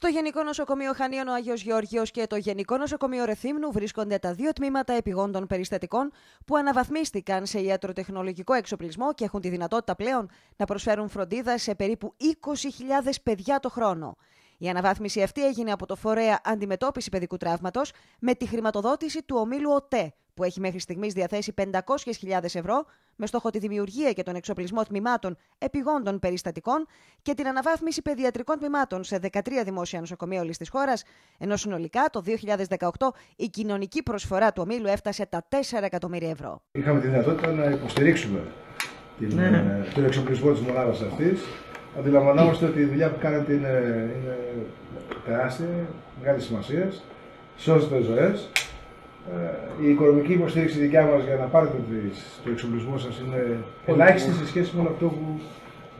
Στο Γενικό Νοσοκομείο Χανίων ο Αγίο Γεώργιος και το Γενικό Νοσοκομείο Ρεθύμνου βρίσκονται τα δύο τμήματα επιγόντων περιστατικών που αναβαθμίστηκαν σε ιατροτεχνολογικό εξοπλισμό και έχουν τη δυνατότητα πλέον να προσφέρουν φροντίδα σε περίπου 20.000 παιδιά το χρόνο. Η αναβάθμιση αυτή έγινε από το Φορέα Αντιμετώπιση Παιδικού Τραύματος με τη χρηματοδότηση του ομίλου ΟΤΕ που έχει μέχρι στιγμής διαθέσει 500.000 ευρώ με στόχο τη δημιουργία και τον εξοπλισμό τμήματων επιγόντων περιστατικών και την αναβάθμιση παιδιατρικών τμήματων σε 13 δημόσια νοσοκομεία όλης της χώρας, ενώ συνολικά το 2018 η κοινωνική προσφορά του ομίλου έφτασε τα 4 εκατομμύρια ευρώ. Είχαμε τη δυνατότητα να υποστηρίξουμε την, ναι. Ε, τον εξοπλισμό της μονάδας αυτής. Αντιλαμβανόμαστε ότι η δουλειά που κάνετε είναι, τεράστια, μεγάλη σημασία, σώζετε ζωές. Ε, η οικονομική υποστήριξη δικιά μας για να πάρετε το εξοπλισμό σας είναι ελάχιστη σε σχέση με αυτό που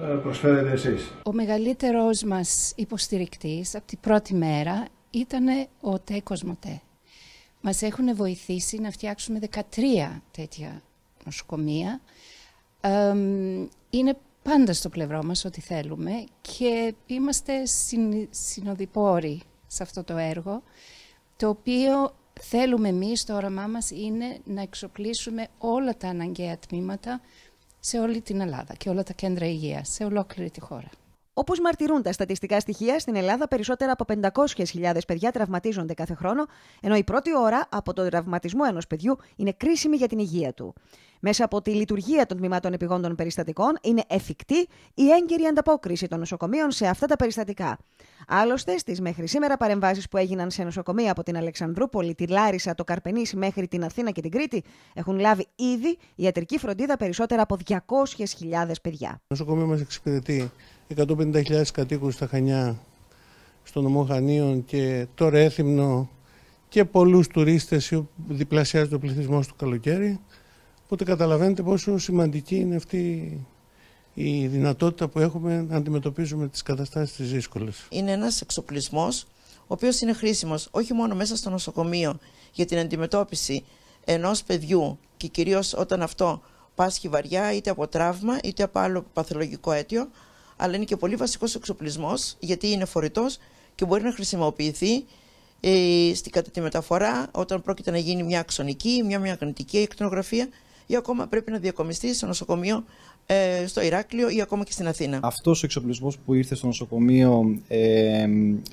ε, προσφέρετε εσείς. Ο μεγαλύτερος μας υποστηρικτής από την πρώτη μέρα ήταν ο ΤΕΚΟΣΜΟΤΕ. Μας Μα έχουν βοηθήσει να φτιάξουμε 13 τέτοια νοσοκομεία. Είναι πάντα στο πλευρό μας ό,τι θέλουμε και είμαστε συνοδοιπόροι σε αυτό το έργο, το οποίο Θέλουμε εμείς το όραμά μας είναι να εξοπλίσουμε όλα τα αναγκαία τμήματα σε όλη την Ελλάδα και όλα τα κέντρα υγείας, σε ολόκληρη τη χώρα. Όπως μαρτυρούν τα στατιστικά στοιχεία, στην Ελλάδα περισσότερα από 500.000 παιδιά τραυματίζονται κάθε χρόνο, ενώ η πρώτη ώρα από τον τραυματισμό ενός παιδιού είναι κρίσιμη για την υγεία του. Μέσα από τη λειτουργία των τμήματων επιγόντων περιστατικών είναι εφικτή η έγκυρη ανταπόκριση των νοσοκομείων σε αυτά τα περιστατικά. Άλλωστε, στις μέχρι σήμερα παρεμβάσεις που έγιναν σε νοσοκομεία από την Αλεξανδρούπολη, τη Λάρισα, το Καρπενήσι μέχρι την Αθήνα και την Κρήτη, έχουν λάβει ήδη ιατρική φροντίδα περισσότερα από 200.000 παιδιά. Το νοσοκομείο μας εξυπηρετεί 150.000 κατοίκους στα Χανιά, στο νομό Χανίων και το Ρέθυμνο και πολλούς τουρίστες που διπλασιάζει το πληθυσμό του καλοκαίρι. Οπότε καταλαβαίνετε πόσο σημαντική είναι αυτή η δυνατότητα που έχουμε να αντιμετωπίζουμε τις καταστάσεις τις δύσκολες. Είναι ένας εξοπλισμός ο οποίος είναι χρήσιμος όχι μόνο μέσα στο νοσοκομείο για την αντιμετώπιση ενός παιδιού και κυρίως όταν αυτό πάσχει βαριά είτε από τραύμα είτε από άλλο παθολογικό αίτιο αλλά είναι και πολύ βασικός εξοπλισμός, γιατί είναι φορητός και μπορεί να χρησιμοποιηθεί ε, στη, κατά τη μεταφορά όταν πρόκειται να γίνει μια αξονική, μια μαγνητική εκτινογραφία ή ακόμα πρέπει να διακομιστεί στο νοσοκομείο ε, στο Ηράκλειο ή ακόμα και στην Αθήνα. Αυτός ο εξοπλισμός που ήρθε στο νοσοκομείο ε,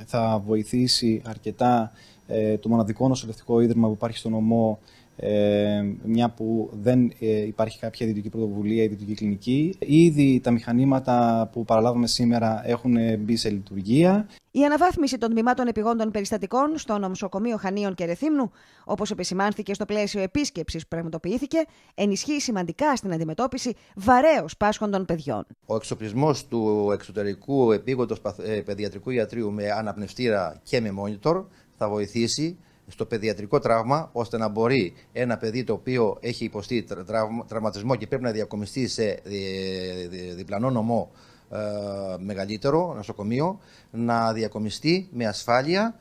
θα βοηθήσει αρκετά ε, το μοναδικό νοσηλευτικό ίδρυμα που υπάρχει στο νομό ε, μια που δεν ε, υπάρχει κάποια ιδιωτική πρωτοβουλία ή ιδιωτική κλινική. Ήδη τα μηχανήματα που παραλάβουμε σήμερα έχουν μπει σε λειτουργία. Η αναβάθμιση των τμήματων επιγόντων περιστατικών στο Νομοσοκομείο Χανίων και Ρεθύμνου, όπως επισημάνθηκε στο πλαίσιο επίσκεψης που πραγματοποιήθηκε, ενισχύει σημαντικά στην αντιμετώπιση βαρέως πάσχοντων παιδιών. Ο εξοπλισμός του εξωτερικού επίγοντος ε, παιδιατρικού ιατρίου με αναπνευστήρα και με μόνιτορ θα βοηθήσει στο παιδιατρικό τραύμα, ώστε να μπορεί ένα παιδί το οποίο έχει υποστεί τραυματισμό και πρέπει να διακομιστεί σε ε, διπλανό νομό ε, μεγαλύτερο νοσοκομείο, να διακομιστεί με ασφάλεια.